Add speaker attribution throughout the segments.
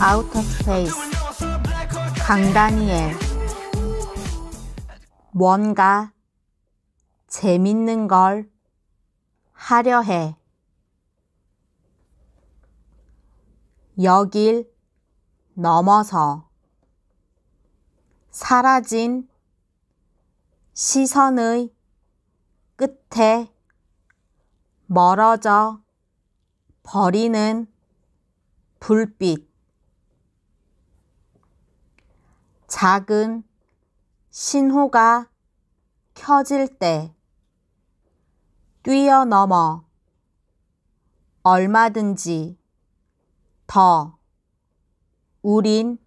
Speaker 1: 아우터 스페이스 강다니엘 뭔가 재밌는 걸 하려 해 여길 넘어서 사라진 시선의 끝에 멀어져 버리는 불빛 작은 신호가 켜질 때 뛰어넘어 얼마든지 더 우린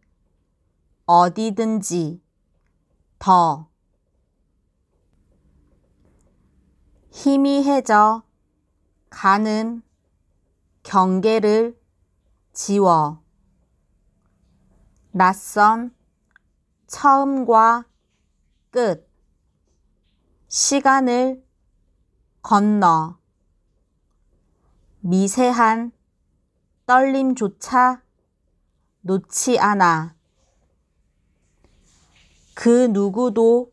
Speaker 1: 어디든지 더 희미해져 가는 경계를 지워 낯선 처음과 끝 시간을 건너 미세한 떨림조차 놓지 않아 그 누구도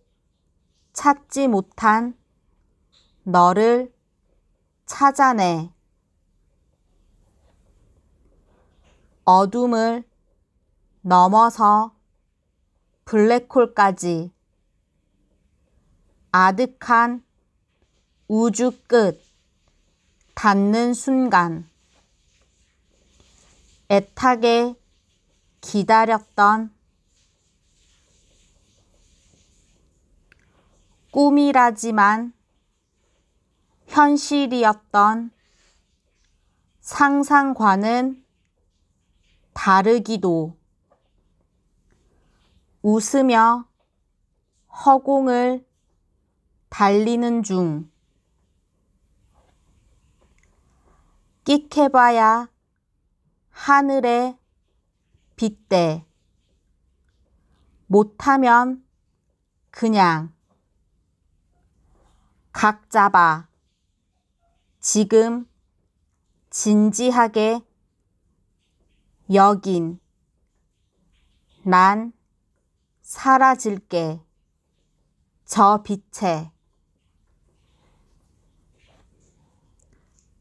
Speaker 1: 찾지 못한 너를 찾아내 어둠을 넘어서 블랙홀까지 아득한 우주 끝 닿는 순간 애타게 기다렸던 꿈이라지만 현실이었던 상상과는 다르기도 웃으며 허공을 달리는 중 끽해봐야 하늘에 빛대 못하면 그냥 각 잡아 지금 진지하게 여긴 난 사라질게 저 빛에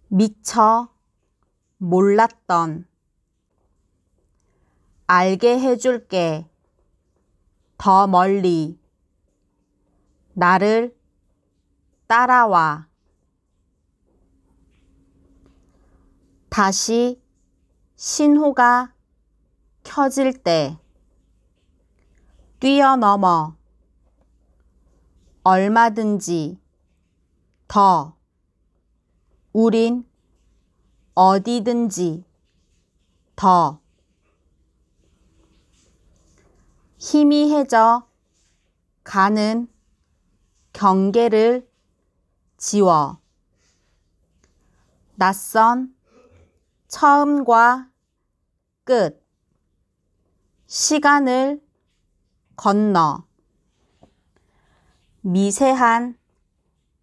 Speaker 1: 미처 몰랐던 알게 해줄게 더 멀리 나를 따라와 다시 신호가 켜질 때 뛰어넘어 얼마든지 더 우린 어디든지 더 희미해져 가는 경계를 지워 낯선 처음과 끝 시간을 건너 미세한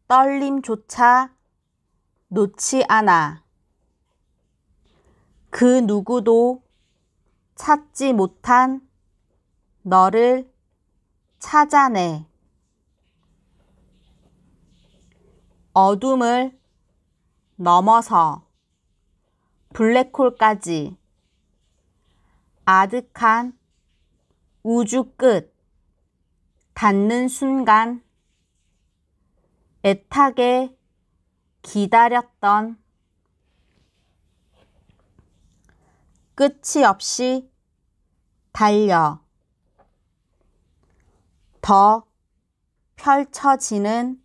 Speaker 1: 떨림조차 놓지 않아 그 누구도 찾지 못한 너를 찾아내 어둠을 넘어서 블랙홀까지 아득한 우주 끝 닿는 순간 애타게 기다렸던 끝이 없이 달려 더 펼쳐지는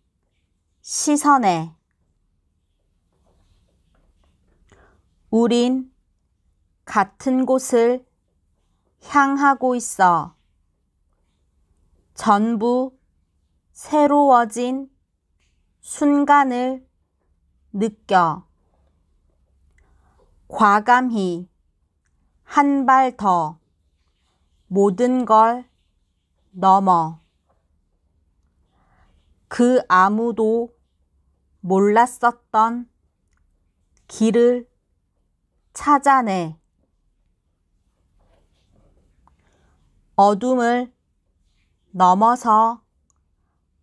Speaker 1: 시선에 우린 같은 곳을 향하고 있어. 전부 새로워진 순간을 느껴. 과감히 한 발 더 모든 걸 넘어. 그 아무도 몰랐었던 길을 찾아내. 어둠을 넘어서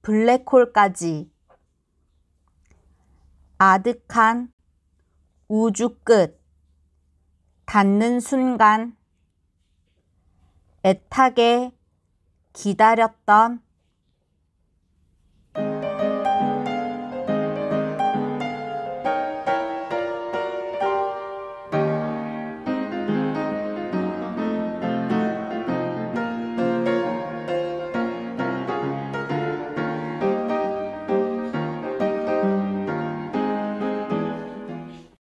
Speaker 1: 블랙홀까지 아득한 우주 끝 닿는 순간 애타게 기다렸던